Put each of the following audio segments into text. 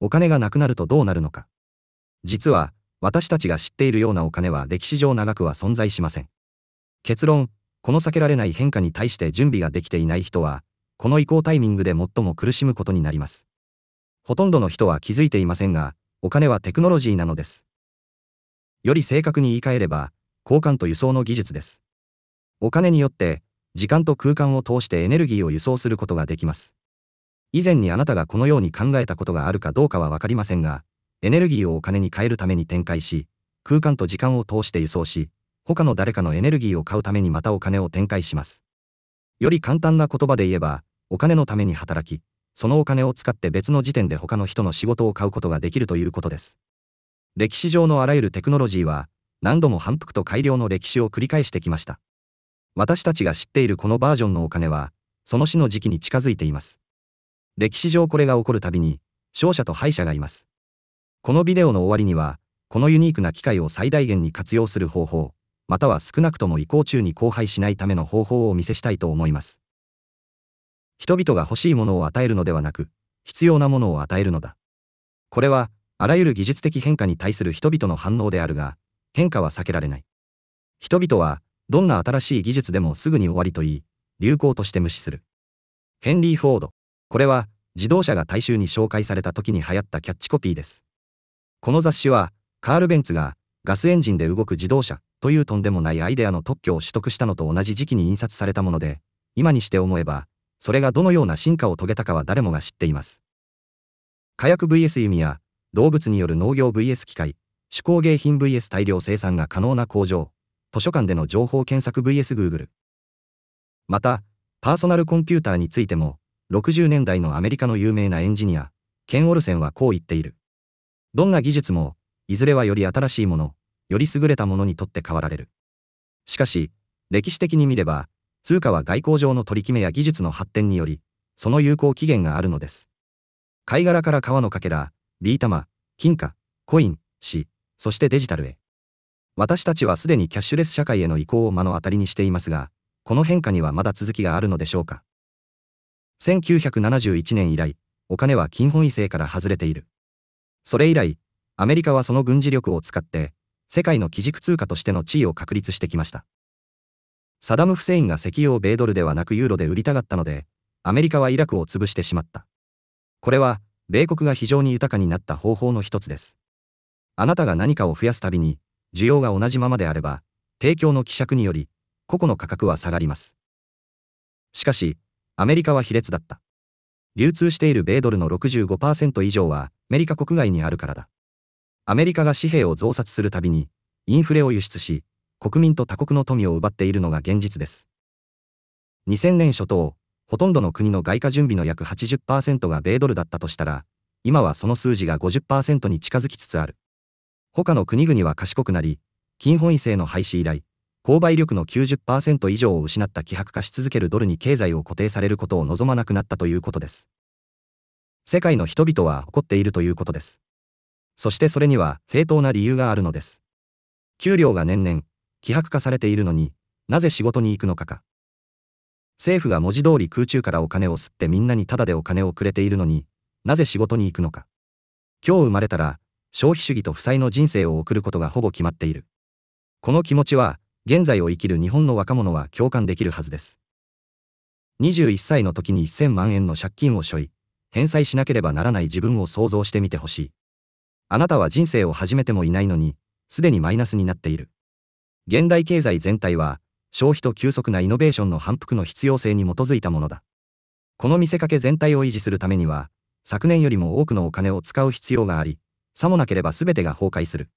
お金がなくなるとどうなるのか。実は、私たちが知っているようなお金は歴史上長くは存在しません。結論、この避けられない変化に対して準備ができていない人は、この移行タイミングで最も苦しむことになります。ほとんどの人は気づいていませんが、お金はテクノロジーなのです。より正確に言い換えれば、交換と輸送の技術です。お金によって、時間と空間を通してエネルギーを輸送することができます。以前にあなたがこのように考えたことがあるかどうかはわかりませんが、エネルギーをお金に変えるために展開し、空間と時間を通して輸送し、他の誰かのエネルギーを買うためにまたお金を展開します。より簡単な言葉で言えば、お金のために働き、そのお金を使って別の時点で他の人の仕事を買うことができるということです。歴史上のあらゆるテクノロジーは、何度も反復と改良の歴史を繰り返してきました。私たちが知っているこのバージョンのお金は、その死の時期に近づいています。歴史上これが起こるたびに、勝者と敗者がいます。このビデオの終わりには、このユニークな機会を最大限に活用する方法、または少なくとも移行中に荒廃しないための方法をお見せしたいと思います。人々が欲しいものを与えるのではなく、必要なものを与えるのだ。これは、あらゆる技術的変化に対する人々の反応であるが、変化は避けられない。人々は、どんな新しい技術でもすぐに終わりと言い、流行として無視する。ヘンリー・フォードこれは自動車が大衆に紹介された時に流行ったキャッチコピーです。この雑誌はカール・ベンツがガスエンジンで動く自動車というとんでもないアイデアの特許を取得したのと同じ時期に印刷されたもので今にして思えばそれがどのような進化を遂げたかは誰もが知っています。火薬 VS 弓や動物による農業 VS 機械手工芸品 VS 大量生産が可能な工場図書館での情報検索 VSGoogle またパーソナルコンピューターについても60年代のアメリカの有名なエンジニア、ケン・オルセンはこう言っている。どんな技術も、いずれはより新しいもの、より優れたものにとって変わられる。しかし、歴史的に見れば、通貨は外交上の取り決めや技術の発展により、その有効期限があるのです。貝殻から川のかけら、ビー玉、金貨、コイン、紙、そしてデジタルへ。私たちはすでにキャッシュレス社会への移行を目の当たりにしていますが、この変化にはまだ続きがあるのでしょうか。1971年以来、お金は金本位制から外れている。それ以来、アメリカはその軍事力を使って、世界の基軸通貨としての地位を確立してきました。サダム・フセインが石油を米ドルではなくユーロで売りたがったので、アメリカはイラクを潰してしまった。これは、米国が非常に豊かになった方法の一つです。あなたが何かを増やすたびに、需要が同じままであれば、提供の希釈により、個々の価格は下がります。しかし、アメリカは卑劣だった。流通している米ドルの65%以上はアメリカ国外にあるからだ。アメリカが紙幣を増刷するたびに、インフレを輸出し、国民と他国の富を奪っているのが現実です。2000年初頭、ほとんどの国の外貨準備の約80%が米ドルだったとしたら、今はその数字が50%に近づきつつある。他の国々は賢くなり、金本位制の廃止以来、購買力の90%以上を失った希薄化し続けるドルに経済を固定されることを望まなくなったということです。世界の人々は怒っているということです。そしてそれには正当な理由があるのです。給料が年々、希薄化されているのに、なぜ仕事に行くのかか。政府が文字通り空中からお金を吸ってみんなにタダでお金をくれているのに、なぜ仕事に行くのか。今日生まれたら、消費主義と負債の人生を送ることがほぼ決まっている。この気持ちは、現在を生きる日本の若者は共感できるはずです。21歳の時に1000万円の借金を背負い、返済しなければならない自分を想像してみてほしい。あなたは人生を始めてもいないのに、すでにマイナスになっている。現代経済全体は、消費と急速なイノベーションの反復の必要性に基づいたものだ。この見せかけ全体を維持するためには、昨年よりも多くのお金を使う必要があり、さもなければ全てが崩壊する。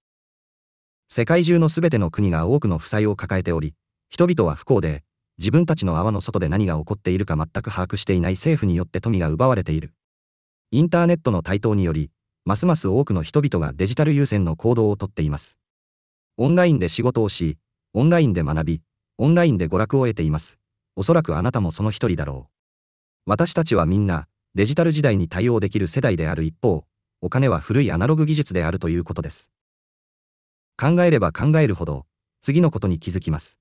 世界中のすべての国が多くの負債を抱えており、人々は不幸で、自分たちの泡の外で何が起こっているか全く把握していない政府によって富が奪われている。インターネットの台頭により、ますます多くの人々がデジタル優先の行動をとっています。オンラインで仕事をし、オンラインで学び、オンラインで娯楽を得ています。おそらくあなたもその一人だろう。私たちはみんな、デジタル時代に対応できる世代である一方、お金は古いアナログ技術であるということです。考えれば考えるほど、次のことに気づきます。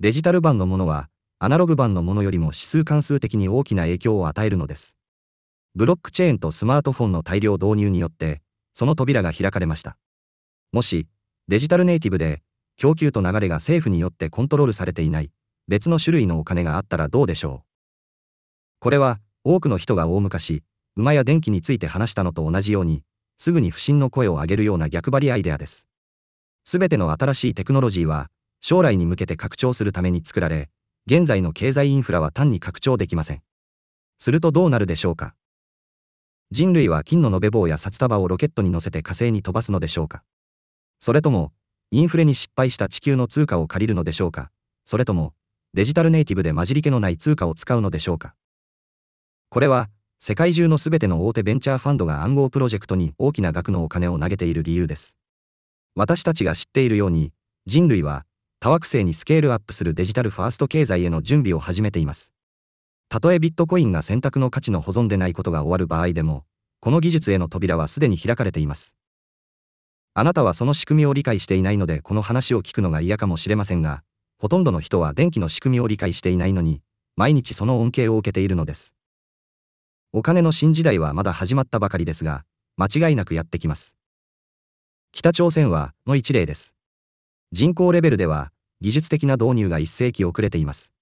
デジタル版のものは、アナログ版のものよりも指数関数的に大きな影響を与えるのです。ブロックチェーンとスマートフォンの大量導入によって、その扉が開かれました。もし、デジタルネイティブで、供給と流れが政府によってコントロールされていない、別の種類のお金があったらどうでしょう。これは、多くの人が大昔、馬や電気について話したのと同じように、すぐに不信の声を上げるような逆張りアイデアです。すべての新しいテクノロジーは、将来に向けて拡張するために作られ、現在の経済インフラは単に拡張できません。するとどうなるでしょうか人類は金の延べ棒や札束をロケットに乗せて火星に飛ばすのでしょうかそれとも、インフレに失敗した地球の通貨を借りるのでしょうかそれとも、デジタルネイティブで混じり気のない通貨を使うのでしょうかこれは、世界中のすべての大手ベンチャーファンドが暗号プロジェクトに大きな額のお金を投げている理由です。私たちが知っているように、人類は、多惑星にスケールアップするデジタルファースト経済への準備を始めています。たとえビットコインが選択の価値の保存でないことが終わる場合でも、この技術への扉はすでに開かれています。あなたはその仕組みを理解していないのでこの話を聞くのが嫌かもしれませんが、ほとんどの人は電気の仕組みを理解していないのに、毎日その恩恵を受けているのです。お金の新時代はまだ始まったばかりですが、間違いなくやってきます。北朝鮮は、の一例です。人口レベルでは、技術的な導入が1世紀遅れています。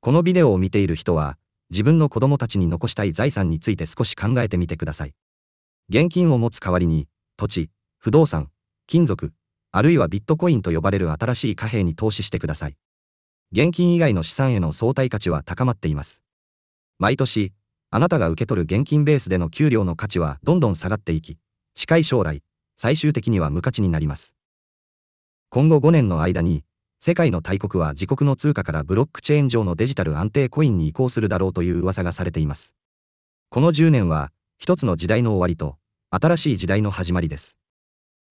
このビデオを見ている人は、自分の子供たちに残したい財産について少し考えてみてください。現金を持つ代わりに、土地、不動産、金属、あるいはビットコインと呼ばれる新しい貨幣に投資してください。現金以外の資産への相対価値は高まっています。毎年、あなたが受け取る現金ベースでの給料の価値はどんどん下がっていき、近い将来、最終的には無価値になります。今後5年の間に、世界の大国は自国の通貨からブロックチェーン上のデジタル安定コインに移行するだろうという噂がされています。この10年は、一つの時代の終わりと、新しい時代の始まりです。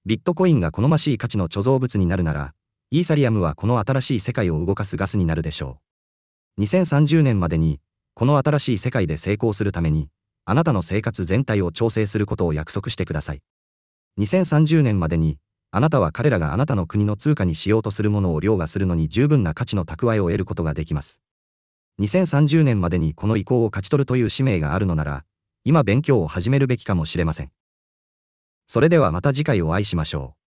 ビットコインが好ましい価値の貯蔵物になるなら、イーサリアムはこの新しい世界を動かすガスになるでしょう。2030年までにこの新しい世界で成功するために、あなたの生活全体を調整することを約束してください。2030年までに、あなたは彼らがあなたの国の通貨にしようとするものを凌駕するのに十分な価値の蓄えを得ることができます。2030年までにこの意向を勝ち取るという使命があるのなら、今勉強を始めるべきかもしれません。それではまた次回お会いしましょう。